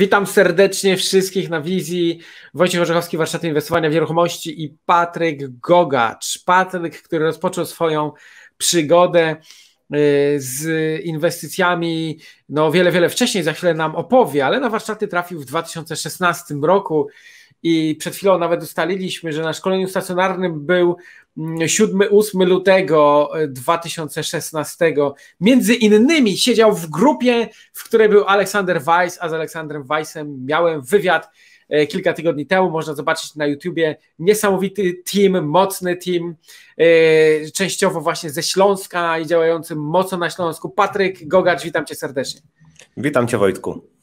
Witam serdecznie wszystkich na wizji. Wojciech Orzechowski, warsztaty inwestowania w nieruchomości i Patryk Gogacz. Patryk, który rozpoczął swoją przygodę y, z inwestycjami no wiele, wiele wcześniej, za chwilę nam opowie, ale na warsztaty trafił w 2016 roku i przed chwilą nawet ustaliliśmy, że na szkoleniu stacjonarnym był 7-8 mm, lutego 2016. E, Między innymi siedział w grupie, w której był Aleksander Weiss, a z Aleksandrem Weissem miałem wywiad e, kilka tygodni temu. Można zobaczyć na YouTubie niesamowity team, mocny team, e, częściowo właśnie ze Śląska i działający mocno na Śląsku. Patryk Gogacz, witam cię serdecznie. Witam cię Wojtku.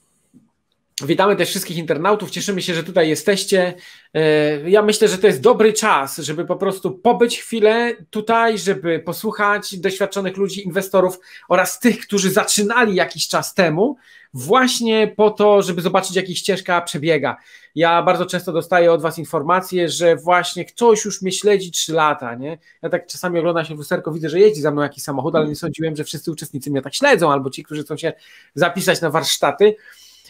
Witamy też wszystkich internautów. Cieszymy się, że tutaj jesteście. E, ja myślę, że to jest dobry czas, żeby po prostu pobyć chwilę tutaj, żeby posłuchać doświadczonych ludzi, inwestorów oraz tych, którzy zaczynali jakiś czas temu, właśnie po to, żeby zobaczyć, jak ich ścieżka przebiega. Ja bardzo często dostaję od Was informacje, że właśnie ktoś już mnie śledzi 3 lata. Nie? Ja tak czasami oglądam się w lusterko, widzę, że jeździ za mną jakiś samochód, ale nie sądziłem, że wszyscy uczestnicy mnie tak śledzą albo ci, którzy chcą się zapisać na warsztaty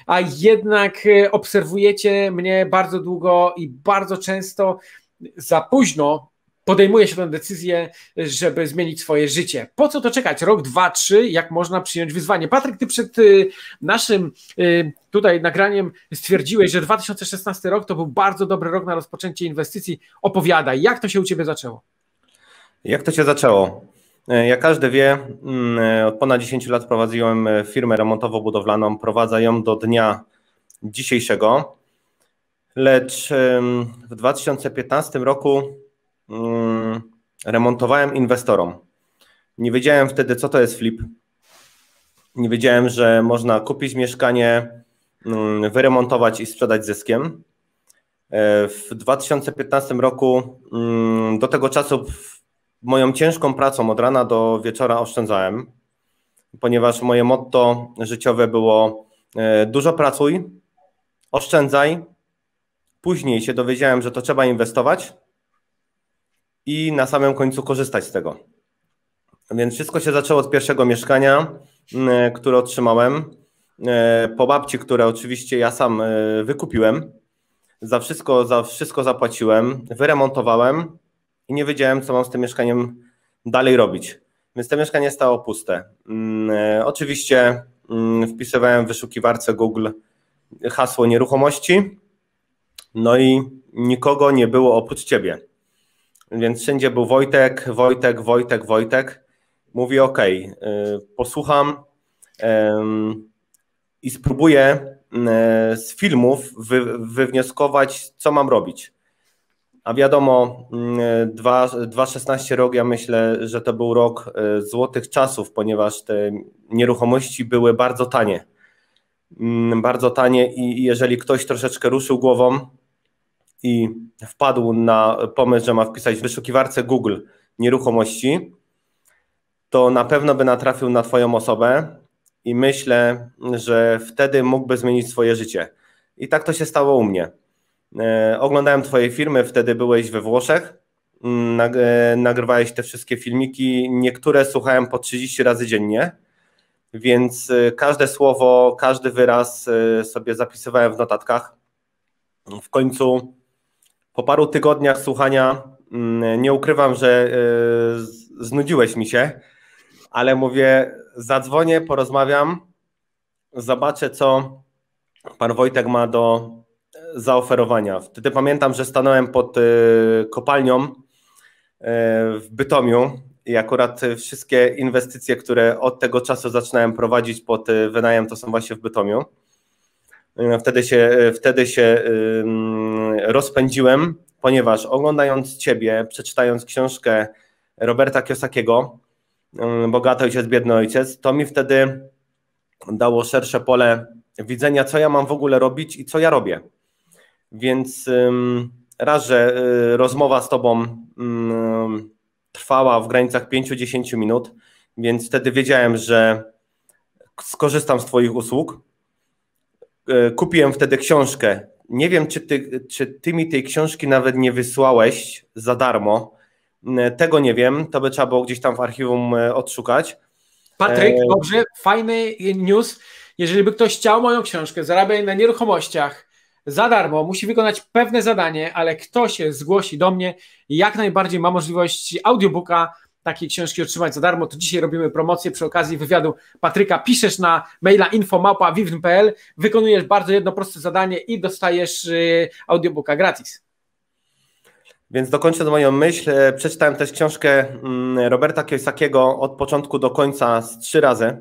a jednak e, obserwujecie mnie bardzo długo i bardzo często za późno podejmuje się tę decyzję, żeby zmienić swoje życie. Po co to czekać? Rok, dwa, trzy, jak można przyjąć wyzwanie? Patryk, ty przed e, naszym e, tutaj nagraniem stwierdziłeś, że 2016 rok to był bardzo dobry rok na rozpoczęcie inwestycji. Opowiadaj, jak to się u ciebie zaczęło? Jak to się zaczęło? E, jak każdy wie, mm, e, od ponad 10 lat prowadziłem e, firmę remontowo-budowlaną, prowadzę ją do dnia dzisiejszego, lecz w 2015 roku mm, remontowałem inwestorom. Nie wiedziałem wtedy, co to jest flip. Nie wiedziałem, że można kupić mieszkanie, mm, wyremontować i sprzedać zyskiem. W 2015 roku do tego czasu moją ciężką pracą od rana do wieczora oszczędzałem, ponieważ moje motto życiowe było e, dużo pracuj, oszczędzaj. Później się dowiedziałem, że to trzeba inwestować i na samym końcu korzystać z tego. Więc wszystko się zaczęło od pierwszego mieszkania, które otrzymałem, e, po babci, które oczywiście ja sam e, wykupiłem. Za wszystko, za wszystko zapłaciłem, wyremontowałem i nie wiedziałem, co mam z tym mieszkaniem dalej robić. Więc to mieszkanie stało puste. Mm, e, oczywiście mm, wpisywałem w wyszukiwarce Google hasło nieruchomości, no i nikogo nie było oprócz ciebie. Więc wszędzie był Wojtek, Wojtek, Wojtek, Wojtek. Mówi: OK, posłucham i spróbuję y, z filmów wywnioskować, co mam robić. A wiadomo, 2016 mm, rok, ja myślę, że to był rok e, złotych czasów, ponieważ te nieruchomości były bardzo tanie. Mm, bardzo tanie i jeżeli ktoś troszeczkę ruszył głową i wpadł na pomysł, że ma wpisać w wyszukiwarce Google nieruchomości, to na pewno by natrafił na Twoją osobę i myślę, że wtedy mógłby zmienić swoje życie. I tak to się stało u mnie. E, oglądałem Twoje filmy, wtedy byłeś we Włoszech, mm, e, nagrywałeś te wszystkie filmiki. Niektóre słuchałem po 30 razy dziennie, więc e, każde słowo, każdy wyraz sobie zapisywałem w notatkach. W końcu, po paru tygodniach słuchania, mm, nie ukrywam, że znudziłeś mi się, ale mówię, zadzwonię, porozmawiam, zobaczę, co pan Wojtek ma do zaoferowania. Wtedy pamiętam, że stanąłem pod y, kopalnią y, w Bytomiu i akurat wszystkie inwestycje, które od tego czasu zaczynałem prowadzić pod y, wynajem, to są właśnie w Bytomiu. Wtedy się, wtedy się mm, rozpędziłem, ponieważ oglądając Ciebie, przeczytając książkę Roberta Kiosakiego, Bogaty Ojciec, Biedny Ojciec, to mi wtedy dało szersze pole widzenia, co ja mam w ogóle robić i co ja robię. Więc raz, że y, rozmowa z tobą trwała w granicach 5-10 minut, więc wtedy wiedziałem, że skorzystam z Twoich usług. Y, kupiłem wtedy książkę. Nie wiem, czy ty, czy ty mi tej książki nawet nie wysłałeś za darmo. Y, tego nie wiem, to by trzeba było gdzieś tam w archiwum odszukać. Patryk, e, dobrze, fajny news. Jeżeli by ktoś chciał moją książkę, zarabiaj na nieruchomościach, za darmo, musi wykonać pewne zadanie, ale kto się zgłosi do mnie, jak najbardziej ma możliwość audiobooka takiej książki otrzymać za darmo, to dzisiaj robimy promocję przy okazji wywiadu Patryka. Piszesz na maila infomapa.wiwn.pl, wykonujesz bardzo jedno proste zadanie i dostajesz y, audiobooka gratis. Więc dokończę moją myśl. E, przeczytałem też książkę mm, Roberta Kiosakiego od początku do końca z trzy razy.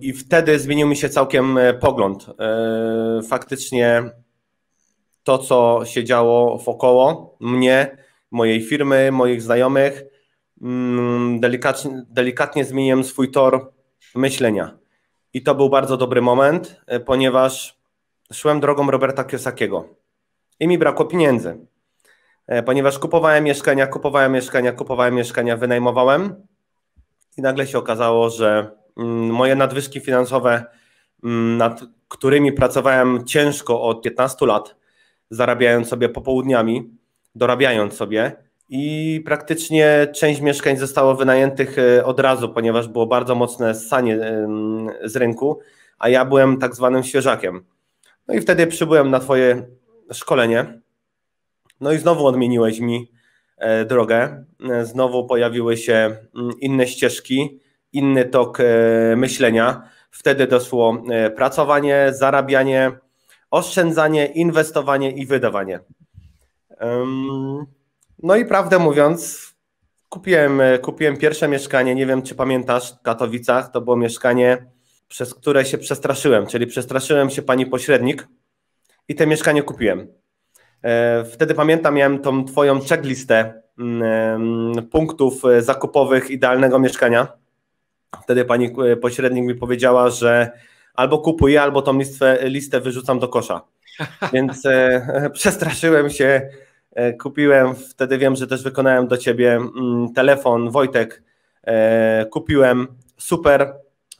I wtedy zmienił mi się całkiem e, pogląd. E, faktycznie to, co się działo wokoło mnie, mojej firmy, moich znajomych, mm, delikatnie, delikatnie zmieniłem swój tor myślenia. I to był bardzo dobry moment, e, ponieważ szłem drogą Roberta Kiosakiego i mi brakło pieniędzy. Ponieważ kupowałem mieszkania, kupowałem mieszkania, kupowałem mieszkania, wynajmowałem i nagle się okazało, że Mm, moje nadwyżki finansowe, mm, nad którymi pracowałem ciężko od 15 lat, zarabiając sobie popołudniami, dorabiając sobie. I praktycznie część mieszkań zostało wynajętych e, od razu, ponieważ było bardzo mocne ssanie z rynku, a ja byłem tak zwanym świeżakiem. No i wtedy przybyłem na Twoje szkolenie. No i znowu odmieniłeś mi e, drogę. E, znowu pojawiły się mm, inne ścieżki, inny tok e, myślenia. Wtedy doszło e, pracowanie, zarabianie, oszczędzanie, inwestowanie i wydawanie. No i prawdę mówiąc, kupiłem, e, kupiłem pierwsze mieszkanie, nie wiem czy pamiętasz, w Katowicach. To było mieszkanie, przez które się przestraszyłem, czyli przestraszyłem się pani pośrednik i te mieszkanie kupiłem. Wtedy pamiętam, miałem tą twoją checklistę mm, punktów zakupowych idealnego mieszkania. Wtedy pani e, pośrednik mi powiedziała, że albo kupuję, albo tą listę, listę wyrzucam do kosza. Więc e, przestraszyłem się, e, kupiłem, wtedy wiem, że też wykonałem do ciebie mm, telefon, Wojtek, kupiłem, super,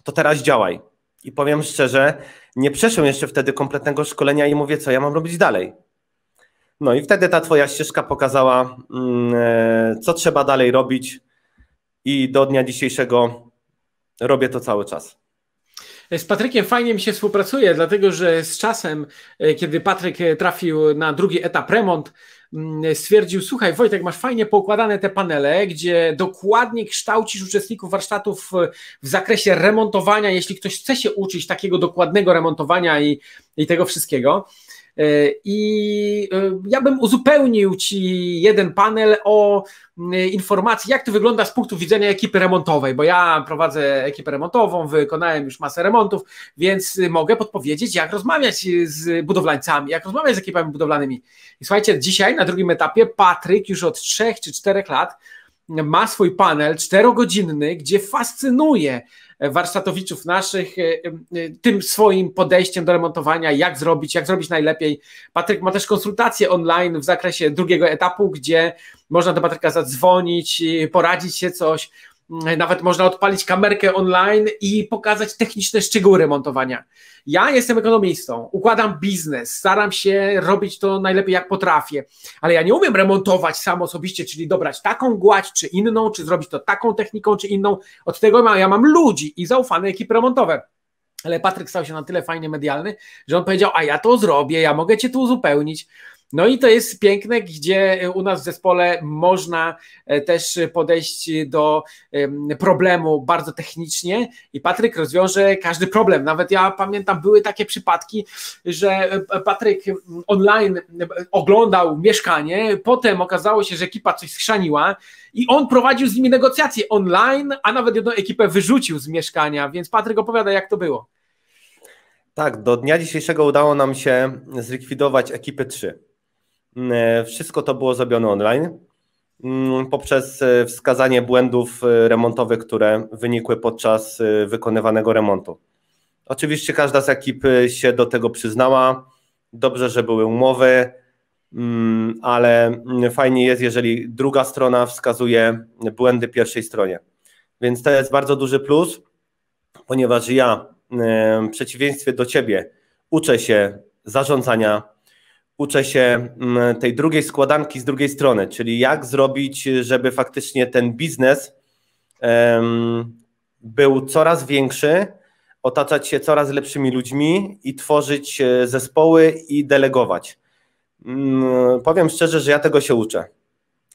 to teraz działaj. I powiem szczerze, nie przeszłem jeszcze wtedy kompletnego szkolenia i mówię, co ja mam robić dalej. No i wtedy ta twoja ścieżka pokazała, mm, co trzeba dalej robić i do dnia dzisiejszego robię to cały czas. Z Patrykiem fajnie mi się współpracuje, dlatego że z czasem, e, kiedy Patryk e, trafił na drugi etap remont, mm, stwierdził: Słuchaj, Wojtek, masz fajnie poukładane te panele, gdzie dokładnie kształcisz uczestników warsztatów e, w zakresie remontowania, jeśli ktoś chce się uczyć takiego dokładnego remontowania i, i tego wszystkiego. I e, ja bym uzupełnił Ci jeden panel o informacji, jak to wygląda z punktu widzenia ekipy remontowej, bo ja prowadzę ekipę remontową, wykonałem już masę remontów, więc mogę podpowiedzieć, jak rozmawiać z budowlańcami, jak rozmawiać z ekipami budowlanymi. I słuchajcie, dzisiaj na drugim etapie Patryk już od trzech czy czterech lat ma swój panel czterogodzinny, gdzie fascynuje e, warsztatowiczów naszych e, e, tym swoim podejściem do remontowania, jak zrobić, jak zrobić najlepiej. Patryk ma też konsultacje online w zakresie drugiego etapu, gdzie można do Patryka zadzwonić, poradzić się coś Mm, nawet można odpalić kamerkę online i pokazać techniczne szczegóły montowania. Ja jestem ekonomistą, układam biznes, staram się robić to najlepiej jak potrafię, ale ja nie umiem remontować sam osobiście, czyli dobrać taką gładź czy inną, czy zrobić to taką techniką czy inną. Od tego ja mam ludzi i zaufane ekipy remontowe. Ale Patryk stał się na tyle fajnie medialny, że on powiedział: A ja to zrobię, ja mogę cię tu uzupełnić. No i to jest piękne, gdzie e, u nas w zespole można e, też podejść do problemu bardzo technicznie i Patryk rozwiąże każdy problem. Nawet ja pamiętam, były takie przypadki, że e, Patryk online oglądał mieszkanie, potem okazało się, że ekipa coś schrzaniła i on prowadził z nimi negocjacje online, a nawet jedną ekipę wyrzucił z mieszkania, więc Patryk opowiada, jak to było. Tak, do dnia dzisiejszego udało nam się zlikwidować ekipy 3. Mm, e, wszystko to było zrobione online mm, poprzez e, wskazanie błędów e, remontowych, które wynikły podczas wykonywanego remontu. Oczywiście każda z ekip się do tego przyznała. Dobrze, że były umowy, mm, ale fajnie jest, jeżeli druga strona wskazuje błędy pierwszej stronie. Więc to jest bardzo duży plus, ponieważ ja, w przeciwieństwie do ciebie, uczę się zarządzania uczę się mm, tej drugiej składanki z drugiej strony, czyli jak zrobić, żeby faktycznie ten biznes był coraz większy, otaczać się coraz lepszymi ludźmi i tworzyć e, zespoły i delegować. Mm, powiem szczerze, że ja tego się uczę.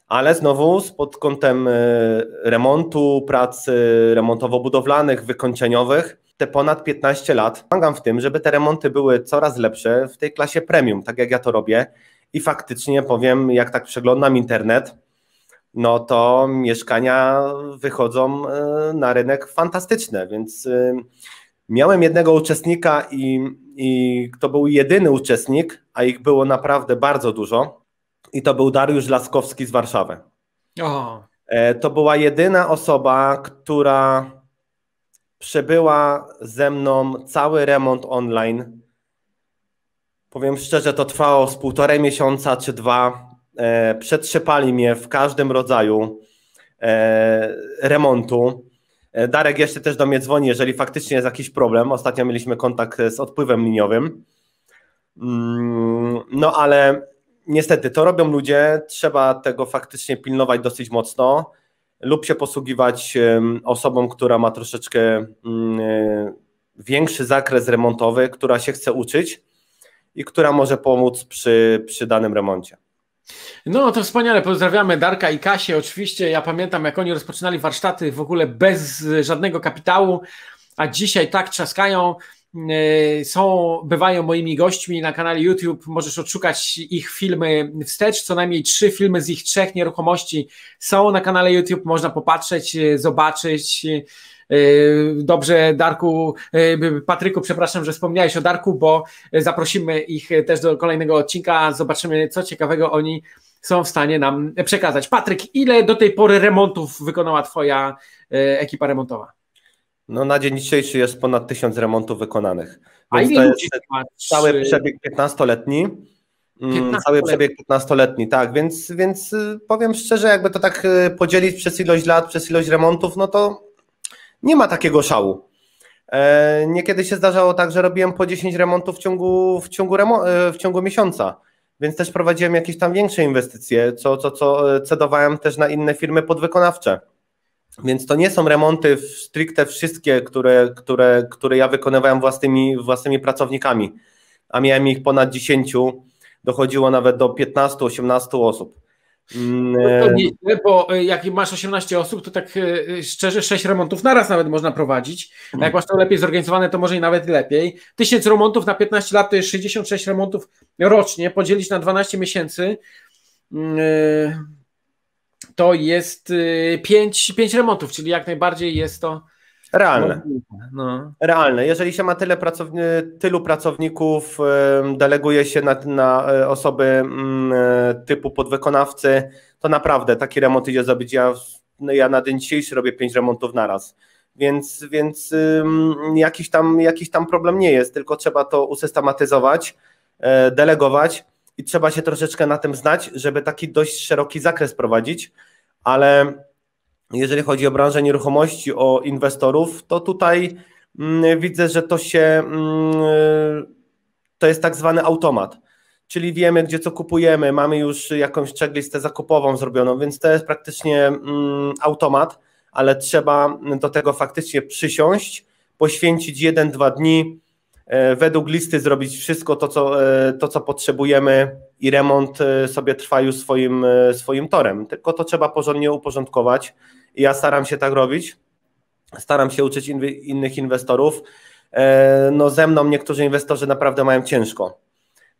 Ale znowu pod kątem e, remontu, prac e, remontowo-budowlanych, wykończeniowych, te ponad 15 lat pomagam w tym, żeby te remonty były coraz lepsze w tej klasie premium, tak jak ja to robię. I faktycznie powiem, jak tak przeglądam internet, no to mieszkania wychodzą e, na rynek fantastyczne, więc e, miałem jednego uczestnika i, i to był jedyny uczestnik, a ich było naprawdę bardzo dużo i to był Dariusz Laskowski z Warszawy. Oh. To była jedyna osoba, która przebyła ze mną cały remont online. Powiem szczerze, to trwało z półtorej miesiąca czy dwa. E, przetrzepali mnie w każdym rodzaju e, remontu. E, Darek jeszcze też do mnie dzwoni, jeżeli faktycznie jest jakiś problem. Ostatnio mieliśmy kontakt z odpływem liniowym. Mm, no ale niestety to robią ludzie, trzeba tego faktycznie pilnować dosyć mocno lub się posługiwać osobą, która ma troszeczkę mm, e, większy zakres remontowy, która się chce uczyć i która może pomóc przy, przy danym remoncie. No to wspaniale, pozdrawiamy Darka i Kasię. Oczywiście ja pamiętam, jak oni rozpoczynali warsztaty w ogóle bez e, żadnego kapitału, a dzisiaj tak trzaskają. Y, są, bywają moimi gośćmi na kanale YouTube. Możesz odszukać ich filmy wstecz. Co najmniej trzy filmy z ich trzech nieruchomości są na kanale YouTube. Można popatrzeć, y, zobaczyć. Y, dobrze, Darku, Patryku, przepraszam, że wspomniałeś o Darku, bo zaprosimy ich też do kolejnego odcinka. Zobaczymy, co ciekawego oni są w stanie nam przekazać. Patryk, ile do tej pory remontów wykonała Twoja ekipa remontowa? No na dzień dzisiejszy jest ponad tysiąc remontów wykonanych. Więc to jest mm, cały przebieg 15-letni. 15 cały przebieg 15-letni, tak, więc, więc y, powiem szczerze, jakby to tak y, podzielić przez ilość lat, przez ilość remontów, no to nie ma takiego szału. E, niekiedy się zdarzało tak, że robiłem po 10 remontów w ciągu, w ciągu, remo e, w ciągu miesiąca, więc też prowadziłem jakieś tam większe inwestycje, co, co, co e, cedowałem też na inne firmy podwykonawcze. Więc to nie są remonty stricte wszystkie, które, które, które ja wykonywałem własnymi, własnymi pracownikami, a miałem ich ponad 10, dochodziło nawet do 15-18 osób. Mm, no to e, nie, bo e, jak masz 18 osób, to tak e, szczerze 6 remontów naraz nawet można prowadzić. A jak mhm. masz to lepiej zorganizowane, to może i nawet lepiej. 1000 remontów na 15 lat to jest 66 remontów rocznie, podzielić na 12 miesięcy. Mm, to jest y, pięć, pięć remontów, czyli jak najbardziej jest to. Realne. No. Realne. Jeżeli się ma tyle pracowni tylu pracowników, deleguje się na, na y, osoby mm, y, typu podwykonawcy, to naprawdę taki remont idzie zrobić. Ja, ja na dzień dzisiejszy robię pięć remontów naraz. Więc, więc jakiś, tam, jakiś tam problem nie jest, tylko trzeba to usystematyzować, delegować i trzeba się troszeczkę na tym znać, żeby taki dość szeroki zakres prowadzić, ale jeżeli chodzi o branżę nieruchomości, o inwestorów, to tutaj mm, widzę, że to się mm, to jest tak zwany automat. Czyli wiemy, gdzie co kupujemy, mamy już jakąś checklistę zakupową zrobioną, więc to jest praktycznie mm, automat, ale trzeba do tego faktycznie przysiąść, poświęcić jeden, dwa dni, E, według listy zrobić wszystko to, co, e, to, co potrzebujemy i remont e, sobie trwa już swoim, swoim torem. Tylko to trzeba porządnie uporządkować. I ja staram się tak robić. Staram się uczyć innych inwestorów. No ze mną niektórzy inwestorzy naprawdę mają ciężko,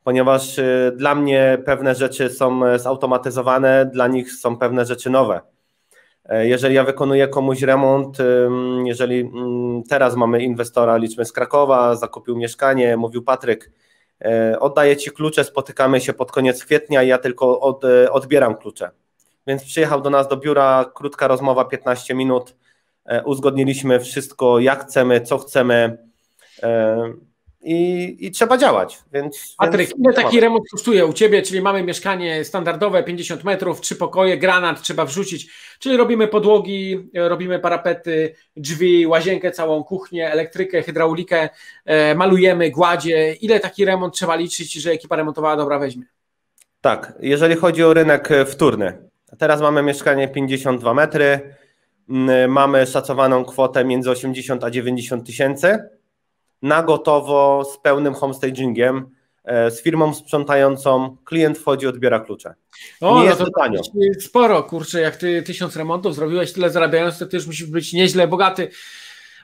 ponieważ dla mnie pewne rzeczy są zautomatyzowane, dla nich są pewne rzeczy nowe. E, jeżeli ja wykonuję komuś remont, jeżeli teraz mamy inwestora, liczmy z Krakowa, zakupił mieszkanie, mówił Patryk, e, oddaję Ci klucze, spotykamy się pod koniec kwietnia i ja tylko od, e, odbieram klucze. Więc przyjechał do nas do biura, krótka rozmowa, 15 minut, uzgodniliśmy wszystko, jak chcemy, co chcemy i, i trzeba działać. Więc, Patryk, więc... ile taki remont kosztuje u Ciebie? Czyli mamy mieszkanie standardowe, 50 metrów, trzy pokoje, granat trzeba wrzucić, czyli robimy podłogi, robimy parapety, drzwi, łazienkę całą, kuchnię, elektrykę, hydraulikę, e, malujemy, gładzie. Ile taki remont trzeba liczyć, że ekipa remontowała dobra weźmie? Tak, jeżeli chodzi o rynek e, wtórny, teraz mamy mieszkanie 52 metry, e, mamy szacowaną kwotę między 80 a 90 tysięcy, na gotowo z pełnym homestagingiem, e, z firmą sprzątającą, klient wchodzi, odbiera klucze. O, nie no jest to tanio. Sporo, kurczę, jak ty tysiąc remontów zrobiłeś, tyle zarabiając, to ty już musisz być nieźle bogaty.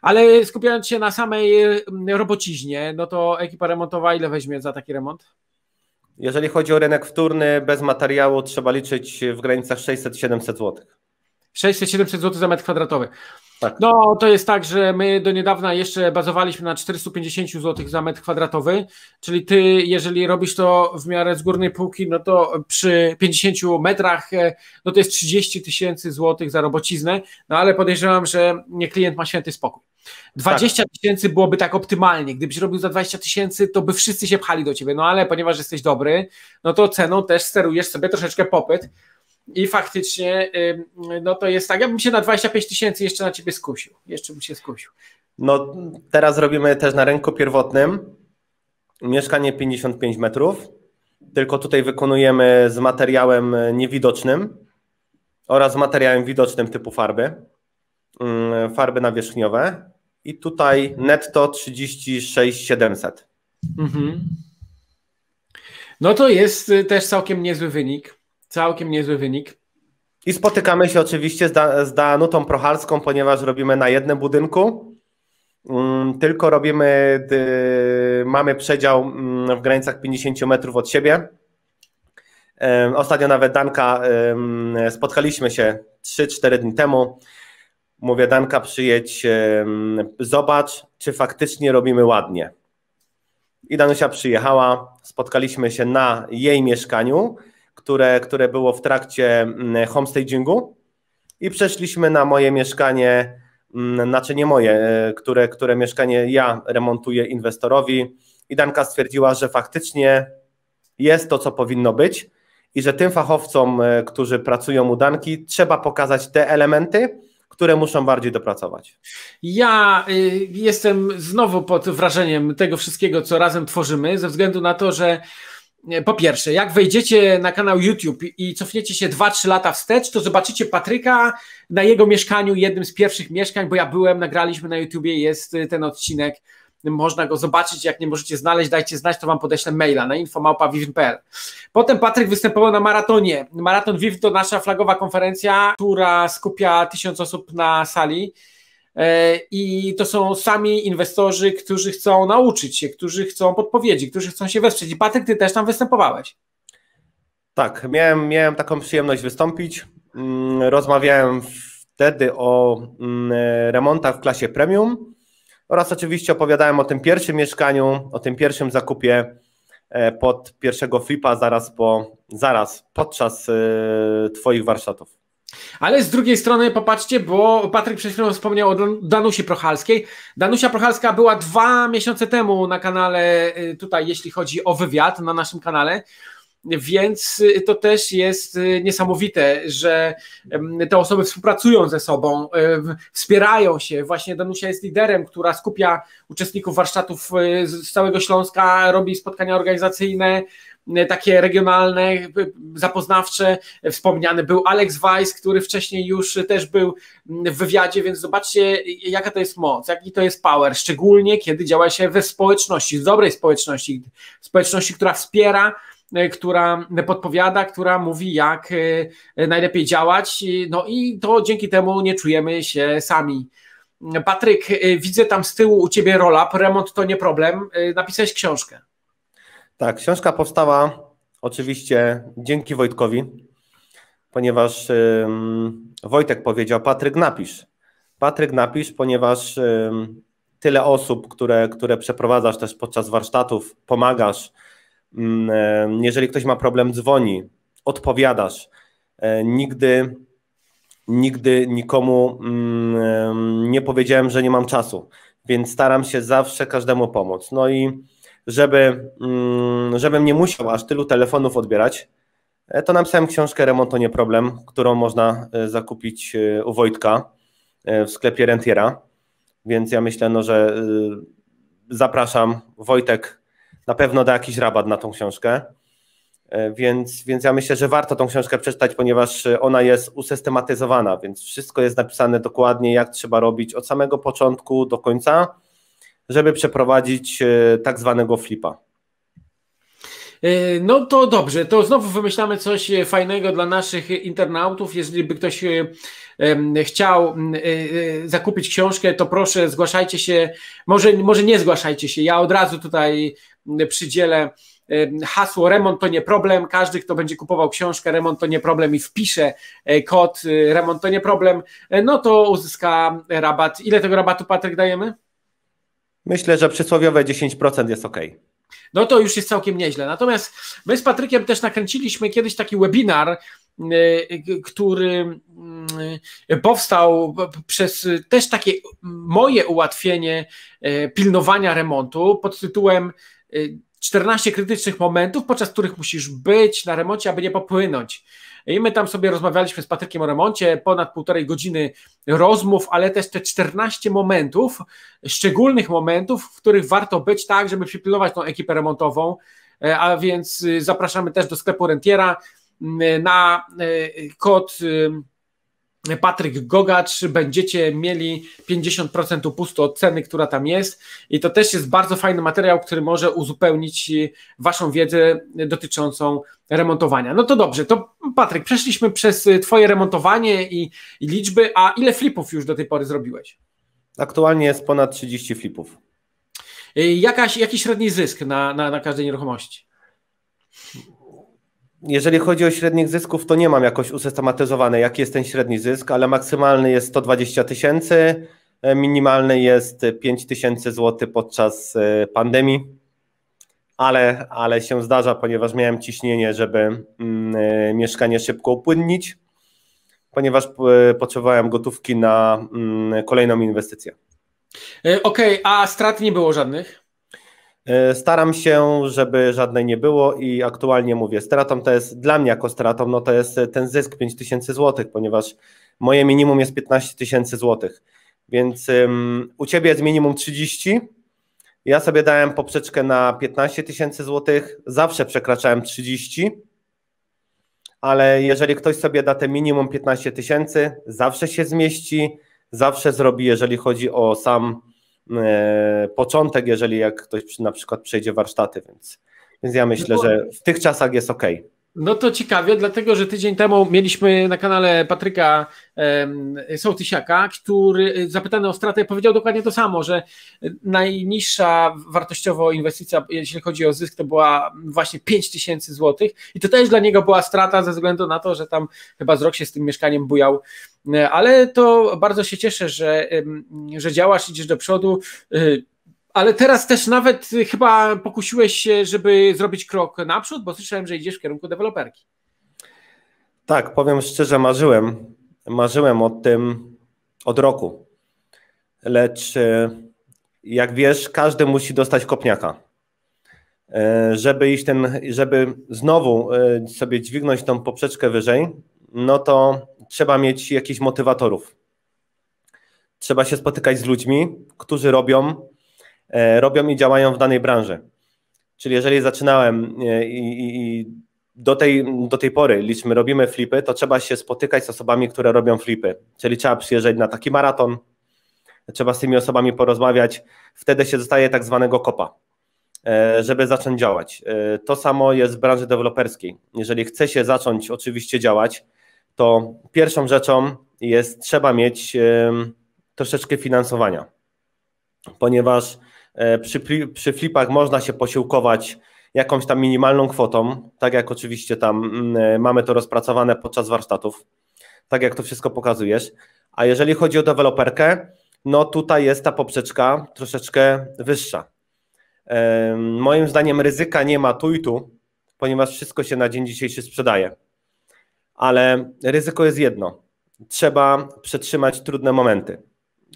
Ale skupiając się na samej mm, robociźnie, no to ekipa remontowa ile weźmie za taki remont? Jeżeli chodzi o rynek wtórny, bez materiału trzeba liczyć w granicach 600-700 zł. 600-700 zł za metr kwadratowy. Tak. No, to jest tak, że my do niedawna jeszcze bazowaliśmy na 450 zł za metr kwadratowy, czyli ty, jeżeli robisz to w miarę z górnej półki, no to przy 50 metrach, e, no to jest 30 tysięcy złotych za robociznę, no ale podejrzewam, że nie klient ma święty spokój. 20 tak. tysięcy tak. byłoby tak optymalnie. Gdybyś robił za 20 tysięcy, to by wszyscy się pchali do ciebie, no ale ponieważ jesteś dobry, no to ceną też sterujesz sobie troszeczkę popyt i faktycznie y, no to jest tak, ja bym się na 25 tysięcy jeszcze na ciebie skusił, jeszcze bym się skusił. No teraz robimy też na rynku pierwotnym mieszkanie 55 metrów, tylko tutaj wykonujemy z materiałem niewidocznym oraz z materiałem widocznym typu farby, mm, farby nawierzchniowe i tutaj netto 36700. Mhm. No to jest y, też całkiem niezły wynik. Całkiem niezły wynik. I spotykamy się oczywiście z, da z Danutą Prochalską, ponieważ robimy na jednym budynku. Mm, tylko robimy, mamy przedział mm, w granicach 50 metrów od siebie. Um, ostatnio nawet Danka um, spotkaliśmy się 3-4 dni temu. Mówię, Danka, przyjedź, um, zobacz, czy faktycznie robimy ładnie. I Danusia przyjechała, spotkaliśmy się na jej mieszkaniu które, które było w trakcie mm, homestagingu i przeszliśmy na moje mieszkanie, mm, znaczy nie moje, e, które, które mieszkanie ja remontuję inwestorowi i Danka stwierdziła, że faktycznie jest to, co powinno być i że tym fachowcom, e, którzy pracują u Danki, trzeba pokazać te elementy, które muszą bardziej dopracować. Ja e, jestem znowu pod wrażeniem tego wszystkiego, co razem tworzymy, ze względu na to, że po pierwsze, jak wejdziecie na kanał YouTube i cofniecie się 2-3 lata wstecz, to zobaczycie Patryka na jego mieszkaniu, jednym z pierwszych mieszkań, bo ja byłem, nagraliśmy na YouTubie, jest y, ten odcinek, można go zobaczyć, jak nie możecie znaleźć, dajcie znać, to wam podeślę maila na infomałpa.vivin.pl. Potem Patryk występował na maratonie. Maraton VIV to nasza flagowa konferencja, która skupia tysiąc osób na sali E, I to są sami inwestorzy, którzy chcą nauczyć się, którzy chcą podpowiedzi, którzy chcą się wesprzeć. I Patryk, ty też tam występowałeś. Tak, miałem, miałem taką przyjemność wystąpić. Mm, rozmawiałem wtedy o mm, remontach w klasie premium oraz oczywiście opowiadałem o tym pierwszym mieszkaniu, o tym pierwszym zakupie e, pod pierwszego flipa zaraz po, zaraz podczas e, Twoich warsztatów. Ale z drugiej strony popatrzcie, bo Patryk przed chwilą wspomniał o Danusi Prochalskiej. Danusia Prochalska była dwa miesiące temu na kanale, y, tutaj jeśli chodzi o wywiad, na naszym kanale. Więc y, to też jest y, niesamowite, że mm, te osoby współpracują ze sobą, wspierają się. Właśnie Danusia jest liderem, która skupia uczestników warsztatów z całego Śląska, robi spotkania organizacyjne, E, takie regionalne, e, zapoznawcze. E, wspomniany był Alex Weiss, który wcześniej już też był w wywiadzie, więc zobaczcie, jaka to jest moc, jaki to jest power, szczególnie kiedy działa się we społeczności, w dobrej społeczności, społeczności, która wspiera która podpowiada, która mówi, jak najlepiej działać. No i to dzięki temu nie czujemy się sami. Patryk, widzę tam z tyłu u ciebie roll-up, remont to nie problem. Napisałeś książkę. Tak, książka powstała oczywiście dzięki Wojtkowi, ponieważ Wojtek powiedział: Patryk, napisz. Patryk, napisz, ponieważ tyle osób, które, które przeprowadzasz też podczas warsztatów, pomagasz. jeżeli ktoś ma problem, dzwoni, odpowiadasz. E, nigdy, nigdy nikomu nie powiedziałem, że nie mam czasu, więc staram się zawsze każdemu pomóc. No i żeby, mm, żebym nie musiał aż tylu telefonów odbierać, e, to napisałem książkę Remont to nie problem, którą można e, zakupić e, u Wojtka w sklepie Rentiera, więc ja myślę, no, że zapraszam Wojtek na pewno da jakiś rabat na tą książkę. Więc, więc ja myślę, że warto tą książkę przeczytać, ponieważ ona jest usystematyzowana, więc wszystko jest napisane dokładnie, jak trzeba robić od samego początku do końca żeby przeprowadzić e, tak zwanego flipa. E, no to dobrze, to znowu wymyślamy coś e, fajnego dla naszych internautów. Jeżeli by ktoś chciał zakupić książkę, to proszę zgłaszajcie się, może, może nie zgłaszajcie się, ja od razu tutaj przydzielę hasło remont to nie problem, każdy kto będzie kupował książkę remont to nie problem i wpisze kod remont to nie problem, no to uzyska rabat. Ile tego rabatu Patryk dajemy? Myślę, że przysłowiowe 10% jest ok. No to już jest całkiem nieźle. Natomiast my z Patrykiem też nakręciliśmy kiedyś taki webinar, y, y, który y, powstał przez też takie moje ułatwienie pilnowania remontu pod tytułem 14 krytycznych momentów, podczas których musisz być na remoncie, aby nie popłynąć. I my tam sobie rozmawialiśmy z Patrykiem o remoncie, ponad półtorej godziny rozmów, ale też te 14 momentów, szczególnych momentów, w których warto być tak, żeby przypilnować tą ekipę remontową. E, a więc y, zapraszamy też do sklepu Rentiera na y, kod Patryk Gogacz, będziecie mieli 50% upustu od ceny, która tam jest. I to też jest bardzo fajny materiał, który może uzupełnić e, Waszą wiedzę dotyczącą remontowania. No to dobrze, to Patryk, przeszliśmy przez e, Twoje remontowanie i, i liczby, a ile flipów już do tej pory zrobiłeś? Aktualnie jest ponad 30 flipów. E, jakaś, jaki średni zysk na, na, na każdej nieruchomości? Jeżeli chodzi o średnich zysków, to nie mam jakoś usystematyzowane, jaki jest ten średni zysk, ale maksymalny jest 120 tysięcy, e, minimalny jest 5 tysięcy złotych podczas e, pandemii, ale, ale się zdarza, ponieważ miałem ciśnienie, żeby mm, e, mieszkanie szybko upłynnić, ponieważ potrzebowałem gotówki na mm, kolejną inwestycję. Okej, okay, a strat nie było żadnych? E, staram się, żeby żadnej nie było i aktualnie mówię, stratą to jest dla mnie jako stratą, no to jest e, ten zysk 5000 zł, ponieważ moje minimum jest 15 tysięcy złotych, więc um, u Ciebie jest minimum 30, ja sobie dałem poprzeczkę na 15 tysięcy złotych, zawsze przekraczałem 30, ale jeżeli ktoś sobie da te minimum 15 tysięcy, zawsze się zmieści, zawsze zrobi, jeżeli chodzi o sam E, początek, jeżeli jak ktoś na przykład przejdzie warsztaty, więc, więc ja myślę, no że w tych czasach jest ok. No to ciekawie, dlatego że tydzień temu mieliśmy na kanale Patryka um, Sołtysiaka, który e, zapytany o stratę powiedział dokładnie to samo, że najniższa wartościowo inwestycja, jeśli chodzi o zysk, to była właśnie 5 tysięcy złotych i to też dla niego była strata ze względu na to, że tam chyba z rok się z tym mieszkaniem bujał e, ale to bardzo się cieszę, że, że działasz, idziesz do przodu. E, ale teraz też nawet y, chyba pokusiłeś się, żeby zrobić krok naprzód, bo słyszałem, że idziesz w kierunku deweloperki. Tak, powiem szczerze, marzyłem. Marzyłem o tym od roku. Lecz y, jak wiesz, każdy musi dostać kopniaka. Y, żeby iść ten, żeby znowu sobie dźwignąć tą poprzeczkę wyżej, no to trzeba mieć jakichś motywatorów. Trzeba się spotykać z ludźmi, którzy robią E, robią i działają w danej branży. Czyli jeżeli zaczynałem e, i, i, i do tej, do tej pory, liczmy, robimy flipy, to trzeba się spotykać z osobami, które robią flipy. Czyli trzeba przyjeżdżać na taki maraton, trzeba z tymi osobami porozmawiać, wtedy się dostaje tak zwanego kopa, e, żeby zacząć działać. To samo jest w branży deweloperskiej. Jeżeli chce się zacząć oczywiście działać, to pierwszą rzeczą jest trzeba mieć troszeczkę finansowania, ponieważ E, przy, przy flipach można się posiłkować jakąś tam minimalną kwotą, tak jak oczywiście tam mm, e, mamy to rozpracowane podczas warsztatów, tak jak to wszystko pokazujesz. A jeżeli chodzi o deweloperkę, no tutaj jest ta poprzeczka troszeczkę wyższa. E, moim zdaniem ryzyka nie ma tu i tu, ponieważ wszystko się na dzień dzisiejszy sprzedaje. Ale ryzyko jest jedno. Trzeba przetrzymać trudne momenty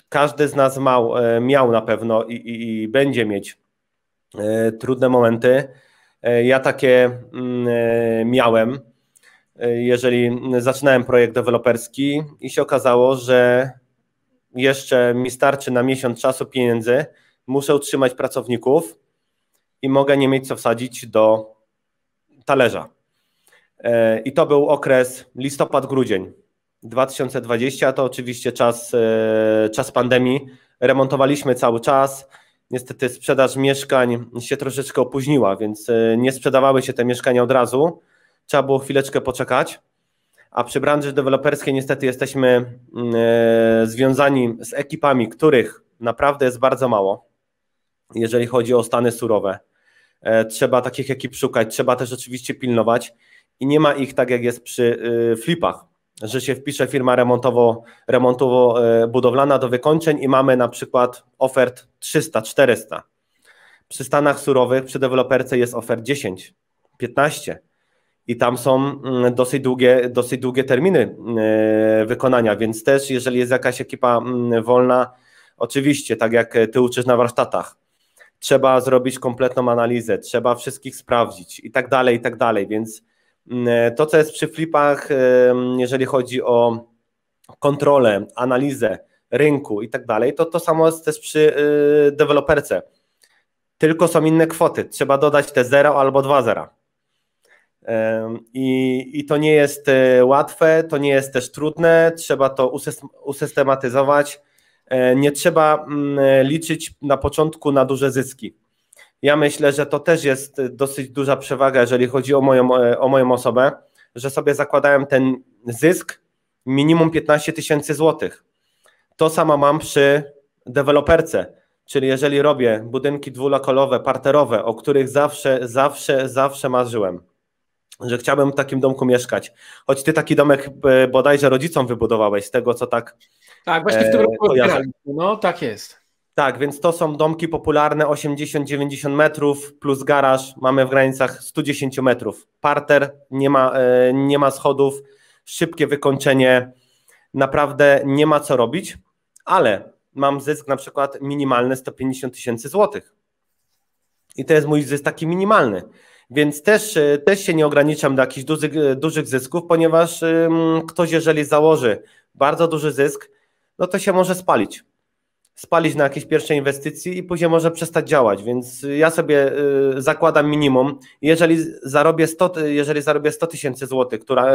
każdy z nas mał, e, miał na pewno i, i, i będzie mieć e, trudne momenty. E, ja takie mm, miałem, jeżeli zaczynałem projekt deweloperski i się okazało, że jeszcze mi starczy na miesiąc czasu pieniędzy, muszę utrzymać pracowników i mogę nie mieć co wsadzić do talerza. I to był okres listopad-grudzień. 2020 to oczywiście czas, e, czas pandemii. Remontowaliśmy cały czas. Niestety sprzedaż mieszkań się troszeczkę opóźniła, więc e, nie sprzedawały się te mieszkania od razu. Trzeba było chwileczkę poczekać. A przy branży deweloperskiej niestety jesteśmy e, związani z ekipami, których naprawdę jest bardzo mało, jeżeli chodzi o stany surowe. Trzeba takich ekip szukać, trzeba też oczywiście pilnować i nie ma ich tak jak jest przy flipach że się wpisze firma remontowo, e, budowlana do wykończeń i mamy na przykład ofert 300-400. Przy stanach surowych przy deweloperce jest ofert 10, 15 i tam są mm, dosyć długie, dosyć długie terminy e, wykonania, więc też jeżeli jest jakaś ekipa mm, wolna, oczywiście, tak jak ty uczysz na warsztatach, trzeba zrobić kompletną analizę, trzeba wszystkich sprawdzić i tak dalej, i tak dalej, więc E, to, co jest przy flipach, e, jeżeli chodzi o kontrolę, analizę rynku i tak dalej, to to samo jest też przy e, deweloperce. Tylko są inne kwoty. Trzeba dodać te 0 albo 2 zera. I, I to nie jest łatwe, to nie jest też trudne, trzeba to usystematyzować. Nie trzeba mm, liczyć na początku na duże zyski. Ja myślę, że to też jest y, dosyć duża przewaga, jeżeli chodzi o moją, e, o moją osobę, że sobie zakładałem ten zysk minimum 15 tysięcy złotych. To samo mam przy deweloperce, czyli jeżeli robię budynki dwulokolowe, parterowe, o których zawsze, zawsze, zawsze marzyłem, że chciałbym w takim domku mieszkać. Choć ty taki domek e, bodajże rodzicom wybudowałeś, z tego co tak. Tak, właśnie w tym e, roku. No tak jest. Tak, więc to są domki popularne 80-90 metrów plus garaż mamy w granicach 110 metrów. Parter, nie ma, e, nie ma schodów, szybkie wykończenie, naprawdę nie ma co robić, ale mam zysk na przykład minimalny 150 tysięcy złotych. I to jest mój zysk taki minimalny. Więc też, e, też się nie ograniczam do jakichś dużych, e, dużych zysków, ponieważ ktoś, jeżeli założy bardzo duży zysk, no to się może spalić spalić na jakieś pierwsze inwestycje i później może przestać działać, więc ja sobie y, zakładam minimum. Jeżeli zarobię 100, jeżeli zarobię 100 tysięcy złotych, która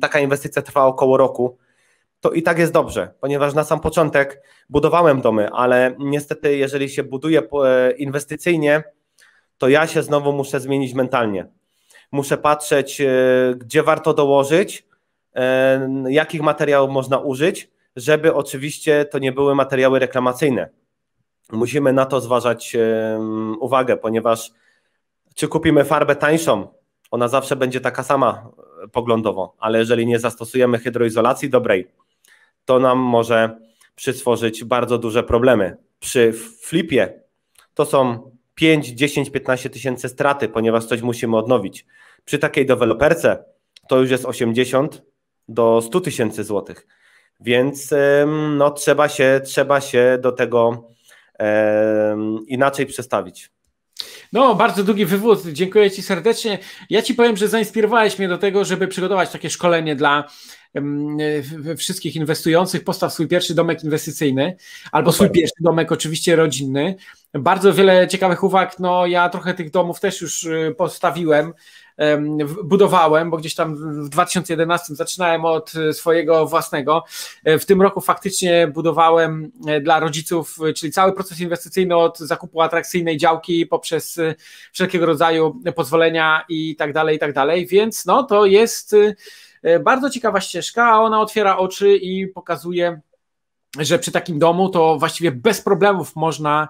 taka inwestycja trwa około roku, to i tak jest dobrze, ponieważ na sam początek budowałem domy, ale niestety jeżeli się buduje e, inwestycyjnie, to ja się znowu muszę zmienić mentalnie. Muszę patrzeć, e, gdzie warto dołożyć, e, jakich materiałów można użyć, żeby oczywiście to nie były materiały reklamacyjne. Musimy na to zważać uwagę, ponieważ czy kupimy farbę tańszą, ona zawsze będzie taka sama e, poglądowo, ale jeżeli nie zastosujemy hydroizolacji dobrej, to nam może przysworzyć bardzo duże problemy. Przy flipie to są 5, 10, 15 tysięcy straty, ponieważ coś musimy odnowić. Przy takiej deweloperce to już jest 80 do 100 tysięcy złotych. Więc no, trzeba, się, trzeba się do tego e, inaczej przestawić. No, bardzo długi wywód. Dziękuję Ci serdecznie. Ja Ci powiem, że zainspirowałeś mnie do tego, żeby przygotować takie szkolenie dla wszystkich inwestujących. Postaw swój pierwszy domek inwestycyjny albo swój pierwszy domek, oczywiście rodzinny. Bardzo wiele ciekawych uwag. No, ja trochę tych domów też już y, postawiłem budowałem, bo gdzieś tam w 2011 zaczynałem od e, swojego własnego. E, w tym roku faktycznie budowałem e, dla rodziców, czyli cały proces inwestycyjny od zakupu atrakcyjnej działki poprzez wszelkiego rodzaju pozwolenia i tak dalej, i tak dalej. Więc no to jest bardzo ciekawa ścieżka, a ona otwiera oczy i pokazuje, że przy takim domu to właściwie bez problemów można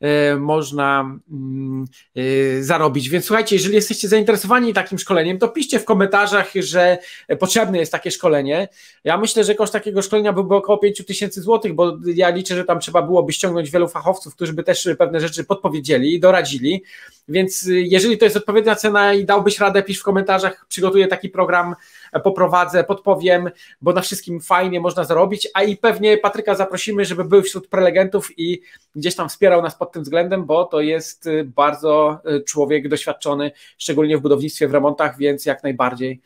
E, można mm, e, zarobić. Więc słuchajcie, jeżeli jesteście zainteresowani takim szkoleniem, to piszcie w komentarzach, że potrzebne jest takie szkolenie. Ja myślę, że koszt takiego szkolenia byłby około 5000 zł, bo ja liczę, że tam trzeba byłoby ściągnąć wielu fachowców, którzy by też pewne rzeczy podpowiedzieli i doradzili. Więc e, jeżeli to jest odpowiednia cena i dałbyś radę, pisz w komentarzach, przygotuję taki program poprowadzę, podpowiem, bo na wszystkim fajnie można zarobić, a i pewnie Patryka zaprosimy, żeby był wśród prelegentów i gdzieś tam wspierał nas pod tym względem, bo to jest y, bardzo y, człowiek doświadczony, szczególnie w budownictwie, w remontach, więc jak najbardziej.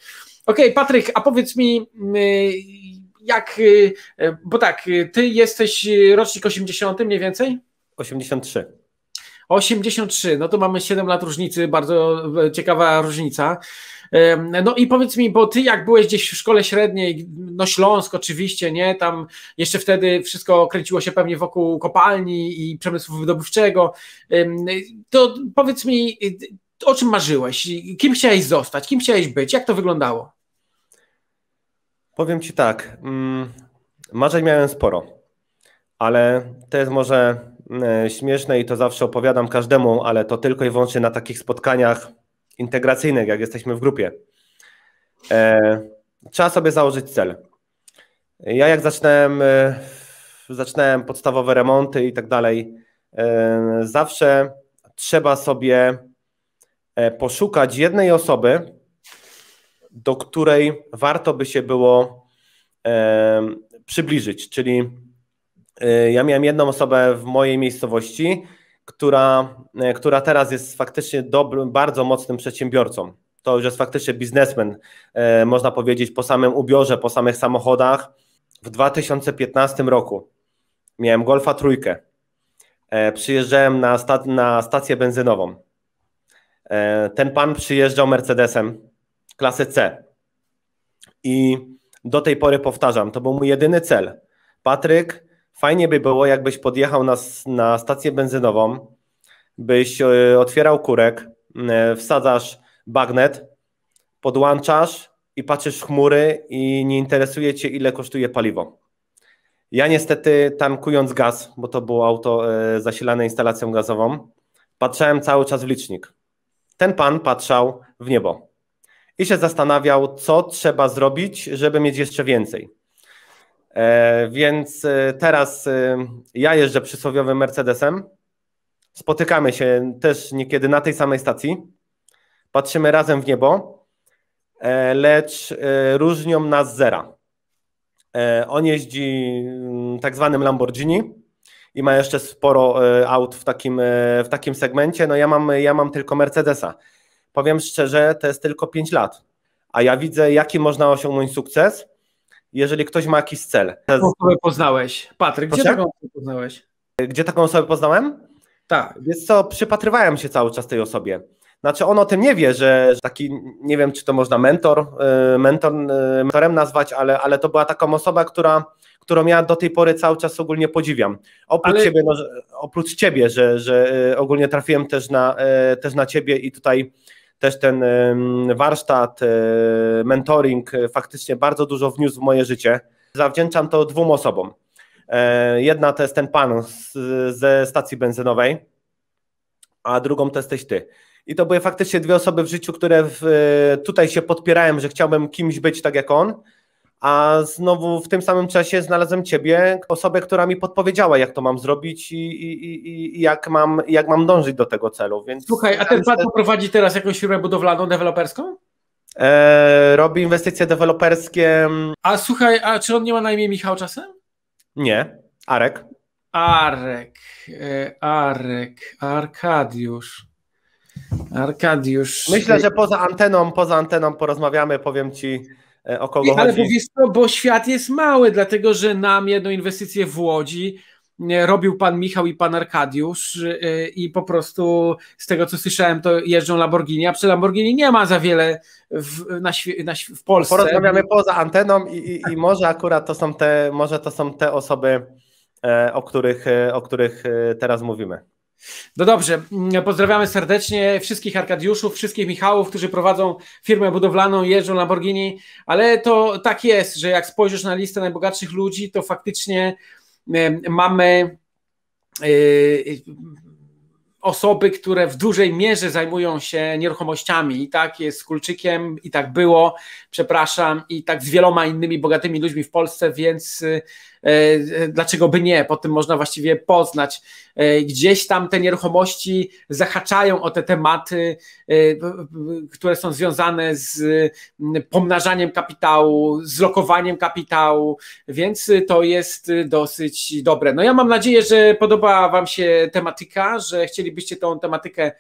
Okej, okay, Patryk, a powiedz mi, y, jak, bo tak, ty jesteś rocznik 80 mniej więcej? 83. 83, no to mamy 7 lat różnicy, bardzo ciekawa różnica. No i powiedz mi, bo ty jak byłeś gdzieś w szkole średniej, no Śląsk oczywiście, nie, tam jeszcze wtedy wszystko kręciło się pewnie wokół kopalni i przemysłu wydobywczego, to powiedz mi, y, o czym marzyłeś? Kim chciałeś zostać? Kim chciałeś być? Jak to wyglądało? Powiem ci tak, mm, marzeń miałem sporo, ale to jest może mm, śmieszne i to zawsze opowiadam każdemu, ale to tylko i wyłącznie na takich spotkaniach integracyjnych, jak jesteśmy w grupie. E, trzeba sobie założyć cel. Ja jak zaczynałem, e, zaczynałem podstawowe remonty i tak dalej, e, zawsze trzeba sobie poszukać jednej osoby, do której warto by się było przybliżyć. Czyli ja miałem jedną osobę w mojej miejscowości, która, e, która teraz jest faktycznie dobrym, bardzo mocnym przedsiębiorcą. To już jest faktycznie biznesmen, e, można powiedzieć, po samym ubiorze, po samych samochodach. W 2015 roku miałem Golfa trójkę. E, przyjeżdżałem na, na stację benzynową. Ten pan przyjeżdżał Mercedesem klasy C. I do tej pory powtarzam, to był mój jedyny cel. Patryk, Fajnie by było, jakbyś podjechał na, na stację benzynową, byś e, otwierał kurek, e, wsadzasz bagnet, podłączasz i patrzysz w chmury i nie interesuje cię, ile kosztuje paliwo. Ja niestety tankując gaz, bo to było auto e, zasilane instalacją gazową, patrzyłem cały czas w licznik. Ten pan patrzał w niebo i się zastanawiał, co trzeba zrobić, żeby mieć jeszcze więcej. E, więc e, teraz e, ja jeżdżę przysłowiowym Mercedesem. Spotykamy się też niekiedy na tej samej stacji. Patrzymy razem w niebo, lecz różnią nas zera. On jeździ mm, tak zwanym Lamborghini i ma jeszcze sporo aut w takim, w takim segmencie. No ja mam, ja mam tylko Mercedesa. Powiem szczerze, to jest tylko 5 lat. A ja widzę, jaki można osiągnąć sukces jeżeli ktoś ma jakiś cel. Taką osobę poznałeś. Patryk, gdzie taką osobę poznałeś? Gdzie taką osobę poznałem? Tak. Więc co, przypatrywałem się cały czas tej osobie. Znaczy on o tym nie wie, że taki, nie wiem czy to można mentor, y, mentor y, mentorem nazwać, ale, ale to była taka osoba, która, którą ja do tej pory cały czas ogólnie podziwiam. Oprócz ale... ciebie, no, oprócz ciebie że, że y, ogólnie trafiłem też na, też na ciebie i tutaj też ten warsztat, e, mentoring e, faktycznie bardzo dużo wniósł w moje życie. Zawdzięczam to dwóm osobom. E, jedna to jest ten pan z, ze stacji benzynowej, a drugą to jesteś ty. I to były faktycznie dwie osoby w życiu, które w, tutaj się podpierałem, że chciałbym kimś być tak jak on a znowu w tym samym czasie znalazłem ciebie, osobę, która mi podpowiedziała, jak to mam zrobić i, i, i, jak, mam, jak mam dążyć do tego celu. Więc Słuchaj, a ten pan prowadzi teraz jakąś firmę budowlaną, deweloperską? E, robi inwestycje deweloperskie. A słuchaj, a czy on nie ma na imię Michał czasem? Nie, Arek. Arek, e, Arek, Arkadiusz. Arkadiusz. Myślę, że poza anteną, poza anteną porozmawiamy, powiem ci. E, o kogo ale chodzi. powiedz to, bo świat jest mały, dlatego że nam jedną inwestycję w Łodzi robił pan Michał i pan Arkadiusz y, i po prostu z tego co słyszałem to jeżdżą Lamborghini, a przy Lamborghini nie ma za wiele w, na, na, w Polsce. Porozmawiamy poza anteną i, i, i, może akurat to są te, może to są te osoby, e, o których, e, o których teraz mówimy. No dobrze, mm, pozdrawiamy serdecznie wszystkich Arkadiuszów, wszystkich Michałów, którzy prowadzą firmę budowlaną, jeżdżą Lamborghini, ale to tak jest, że jak spojrzysz na listę najbogatszych ludzi, to faktycznie mamy e, e, osoby, które w dużej mierze zajmują się nieruchomościami. I tak jest z Kulczykiem, i tak było, przepraszam, i tak z wieloma innymi bogatymi ludźmi w Polsce, więc E, e, dlaczego by nie, po tym można właściwie poznać. E, gdzieś tam te nieruchomości zahaczają o te tematy, które są związane z pomnażaniem kapitału, z lokowaniem kapitału, więc to jest dosyć dobre. No ja mam nadzieję, że podoba Wam się tematyka, że chcielibyście tą tematykę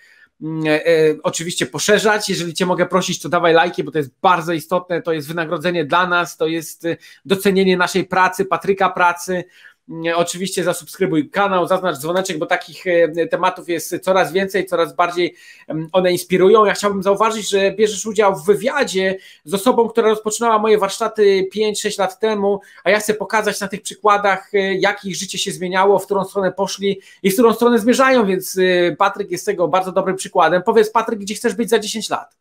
Mm, e, e, oczywiście poszerzać. Jeżeli Cię mogę prosić, to dawaj lajki, bo to jest bardzo istotne. To jest wynagrodzenie dla nas, to jest y, docenienie naszej pracy, Patryka pracy. Oczywiście zasubskrybuj kanał, zaznacz dzwoneczek, bo takich e, tematów jest coraz więcej, coraz bardziej one inspirują. Ja chciałbym zauważyć, że bierzesz udział w wywiadzie z osobą, która rozpoczynała moje warsztaty 5-6 lat temu, a ja chcę pokazać na tych przykładach, e, jak ich życie się zmieniało, w którą stronę poszli i w którą stronę zmierzają, więc e, Patryk jest tego bardzo dobrym przykładem. Powiedz, Patryk, gdzie chcesz być za 10 lat?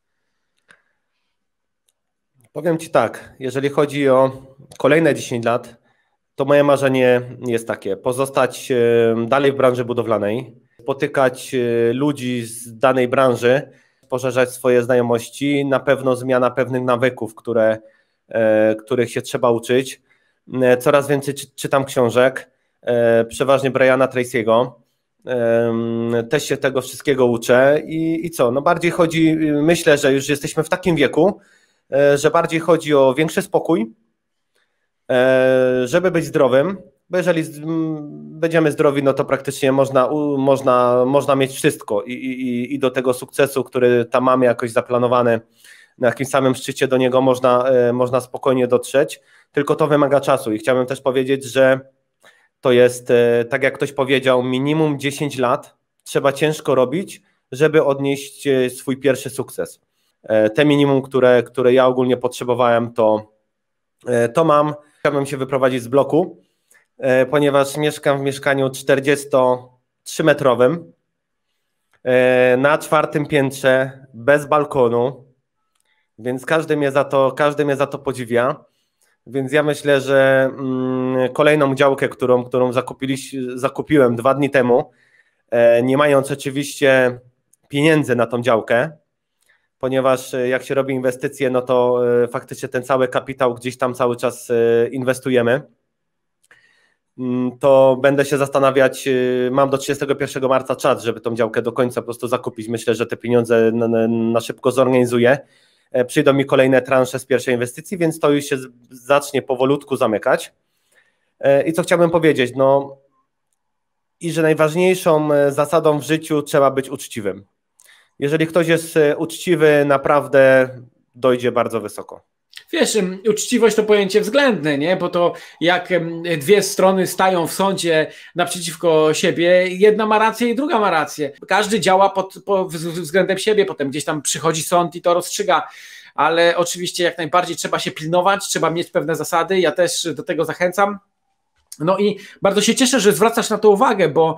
Powiem Ci tak, jeżeli chodzi o kolejne 10 lat, to moje marzenie jest takie: pozostać e, dalej w branży budowlanej, spotykać e, ludzi z danej branży, poszerzać swoje znajomości, na pewno zmiana pewnych nawyków, które, e, których się trzeba uczyć. Coraz więcej czytam książek, przeważnie Briana Tracy'ego. Też się tego wszystkiego uczę i, i co? No bardziej chodzi, myślę, że już jesteśmy w takim wieku, że bardziej chodzi o większy spokój, E, żeby być zdrowym, bo jeżeli będziemy zdrowi, no to praktycznie można, można, można mieć wszystko I, i, i do tego sukcesu, który tam mamy jakoś zaplanowany, na jakimś samym szczycie do niego można, e, można spokojnie dotrzeć, tylko to wymaga czasu i chciałbym też powiedzieć, że to jest, e, tak jak ktoś powiedział, minimum 10 lat trzeba ciężko robić, żeby odnieść swój pierwszy sukces. Te minimum, które, które ja ogólnie potrzebowałem, to, to mam. Chciałbym się wyprowadzić z bloku, e, ponieważ mieszkam w mieszkaniu 43-metrowym e, na czwartym piętrze, bez balkonu, więc każdy mnie za to, każdy mnie za to podziwia. Więc ja myślę, że mm, kolejną działkę, którą, którą zakupiłem dwa dni temu, e, nie mając oczywiście pieniędzy na tą działkę, ponieważ e, jak się robi inwestycje, no to e, faktycznie ten cały kapitał gdzieś tam cały czas e, inwestujemy. Mm, to będę się zastanawiać, mam do 31 marca czas, żeby tą działkę do końca po prostu zakupić. Myślę, że te pieniądze na, na szybko zorganizuję. Przyjdą mi kolejne transze z pierwszej inwestycji, więc to już się zacznie powolutku zamykać. I co chciałbym powiedzieć, no i że najważniejszą zasadą w życiu trzeba być uczciwym jeżeli ktoś jest e, uczciwy, naprawdę dojdzie bardzo wysoko. Wiesz, uczciwość to pojęcie względne, nie? Bo to jak dwie strony stają w sądzie naprzeciwko siebie, jedna ma rację i druga ma rację. Każdy działa pod, pod względem siebie, potem gdzieś tam przychodzi sąd i to rozstrzyga ale oczywiście jak najbardziej trzeba się pilnować, trzeba mieć pewne zasady. Ja też do tego zachęcam. No i bardzo się cieszę, że zwracasz na to uwagę, bo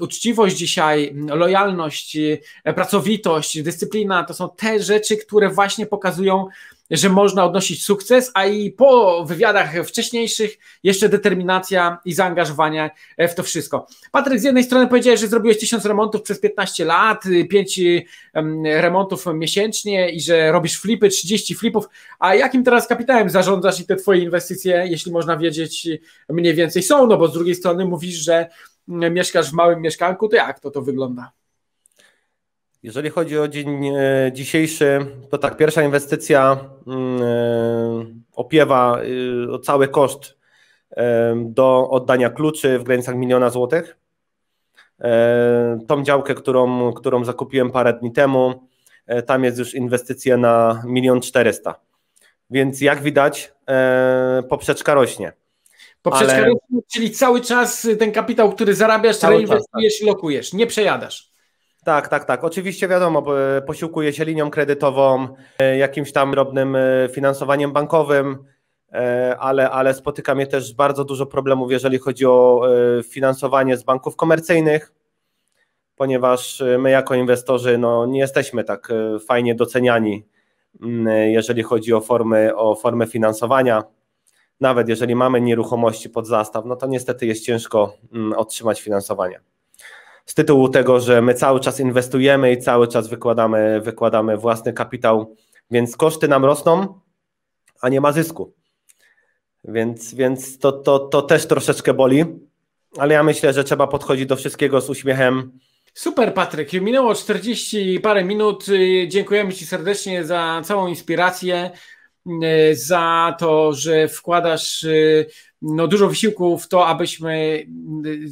uczciwość dzisiaj, lojalność, e, pracowitość, dyscyplina to są te rzeczy, które właśnie pokazują że można odnosić sukces, a i po wywiadach wcześniejszych jeszcze determinacja i zaangażowanie w to wszystko. Patryk, z jednej strony powiedziałeś, że zrobiłeś tysiąc remontów przez 15 lat, 5 remontów miesięcznie i że robisz flipy, 30 flipów, a jakim teraz kapitałem zarządzasz i te twoje inwestycje, jeśli można wiedzieć, mniej więcej są, no bo z drugiej strony mówisz, że mieszkasz w małym mieszkanku, to jak to to wygląda? Jeżeli chodzi o dzień e, dzisiejszy, to tak, pierwsza inwestycja mm, e, opiewa y, o cały koszt e, do oddania kluczy w granicach miliona złotych. Tą działkę, którą, którą zakupiłem parę dni temu, tam jest już inwestycja na milion czterysta. Więc jak widać, poprzeczka rośnie. Poprzeczka ale... rośnie, czyli cały czas ten kapitał, który zarabiasz, cały reinwestujesz czas, tak. i lokujesz, nie przejadasz. Tak, tak, tak. Oczywiście wiadomo, e, posiłkuje się linią kredytową, e, jakimś tam drobnym e, finansowaniem bankowym, ale, ale spotyka mnie też bardzo dużo problemów, jeżeli chodzi o finansowanie z banków komercyjnych, ponieważ my jako inwestorzy no, nie jesteśmy tak fajnie doceniani, mm, jeżeli chodzi o formy, o formy finansowania. Nawet jeżeli mamy nieruchomości pod zastaw, no to niestety jest ciężko mm, otrzymać finansowanie z tytułu tego, że my cały czas inwestujemy i cały czas wykładamy, wykładamy własny kapitał, więc koszty nam rosną, a nie ma zysku. Więc, więc to, to, to też troszeczkę boli, ale ja myślę, że trzeba podchodzić do wszystkiego z uśmiechem. Super, Patryk. Minęło 40 parę minut. Dziękujemy Ci serdecznie za całą inspirację. E, za to, że wkładasz e, no, dużo wysiłku w to, abyśmy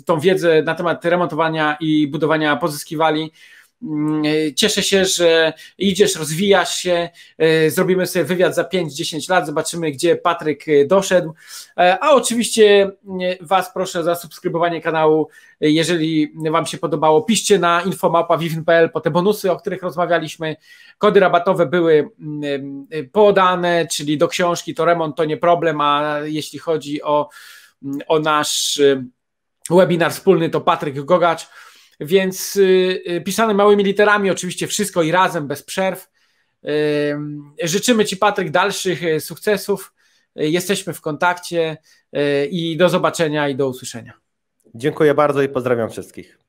e, tą wiedzę na temat remontowania i budowania pozyskiwali. Mm, e, cieszę się, że idziesz, rozwijasz się. E, zrobimy sobie wywiad za 5-10 lat, zobaczymy, gdzie Patryk e, doszedł. A oczywiście mm, Was proszę za subskrybowanie kanału, jeżeli Wam się podobało. Piszcie na infomapa.wivin.pl po te bonusy, o których rozmawialiśmy. Kody rabatowe były mm, podane, czyli do książki to remont to nie problem, a jeśli chodzi o, o nasz webinar wspólny, to Patryk Gogacz więc y, y, pisane małymi literami, oczywiście wszystko i razem, bez przerw. Y, życzymy Ci, Patryk, dalszych sukcesów. Jesteśmy w kontakcie i do zobaczenia i do usłyszenia. Dziękuję bardzo i pozdrawiam wszystkich.